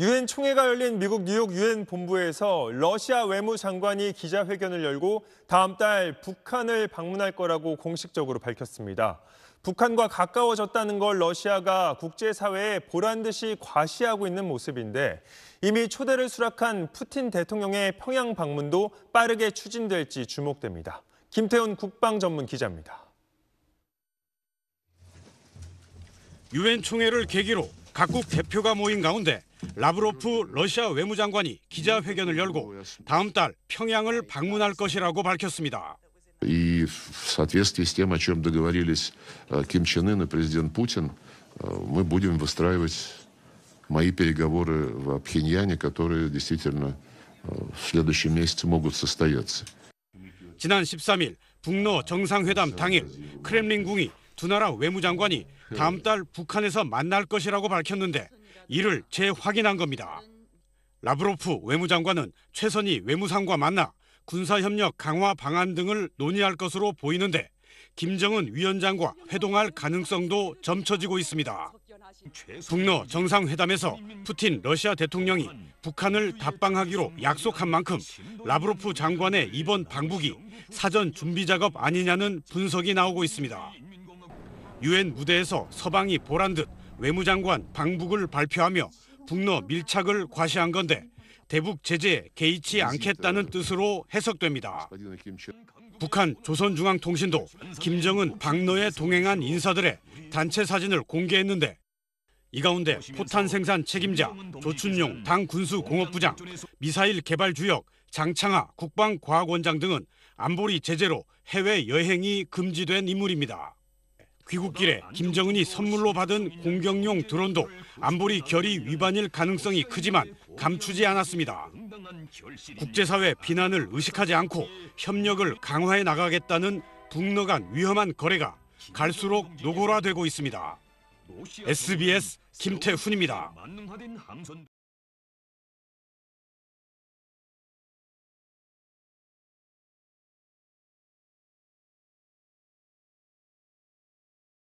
유엔 총회가 열린 미국 뉴욕 유엔 본부에서 러시아 외무장관이 기자회견을 열고 다음 달 북한을 방문할 거라고 공식적으로 밝혔습니다. 북한과 가까워졌다는 걸 러시아가 국제사회에 보란 듯이 과시하고 있는 모습인데 이미 초대를 수락한 푸틴 대통령의 평양 방문도 빠르게 추진될지 주목됩니다. 김태훈 국방 전문 기자입니다. 유엔 총회를 계기로 각국 대표가 모인 가운데 라브로프 러시아 외무장관이 기자회견을 열고 다음 달 평양을 방문할 것이라고 밝혔습니다. И в соответствии с тем, о чем договорились Ким Чен Ын и президент Путин, мы будем выстраивать мои переговоры в Пхеньяне, которые действительно в следующем месяце могут состояться. 지난 13일 북러 정상회담 당일 크렘린궁이 두 나라 외무장관이 네. 다음 달 북한에서 만날 것이라고 밝혔는데 이를 재확인한 겁니다. 라브로프 외무장관은 최선희 외무상과 만나 군사협력 강화 방안 등을 논의할 것으로 보이는데 김정은 위원장과 회동할 가능성도 점쳐지고 있습니다. 북러 정상회담에서 푸틴 러시아 대통령이 북한을 답방하기로 약속한 만큼 라브로프 장관의 이번 방북이 사전 준비 작업 아니냐는 분석이 나오고 있습니다. 유엔 무대에서 서방이 보란 듯 외무장관 방북을 발표하며 북러 밀착을 과시한 건데 대북 제재에 개의치 않겠다는 뜻으로 해석됩니다. 북한 조선중앙통신도 김정은 방노에 동행한 인사들의 단체 사진을 공개했는데 이 가운데 포탄 생산 책임자 조춘용 당 군수 공업부장, 미사일 개발 주역 장창하 국방과학원장 등은 안보리 제재로 해외 여행이 금지된 인물입니다. 귀국길에 김정은이 선물로 받은 공격용 드론도 안보리 결의 위반일 가능성이 크지만 감추지 않았습니다. 국제사회 비난을 의식하지 않고 협력을 강화해 나가겠다는 북러 간 위험한 거래가 갈수록 노골화되고 있습니다. SBS 김태훈입니다.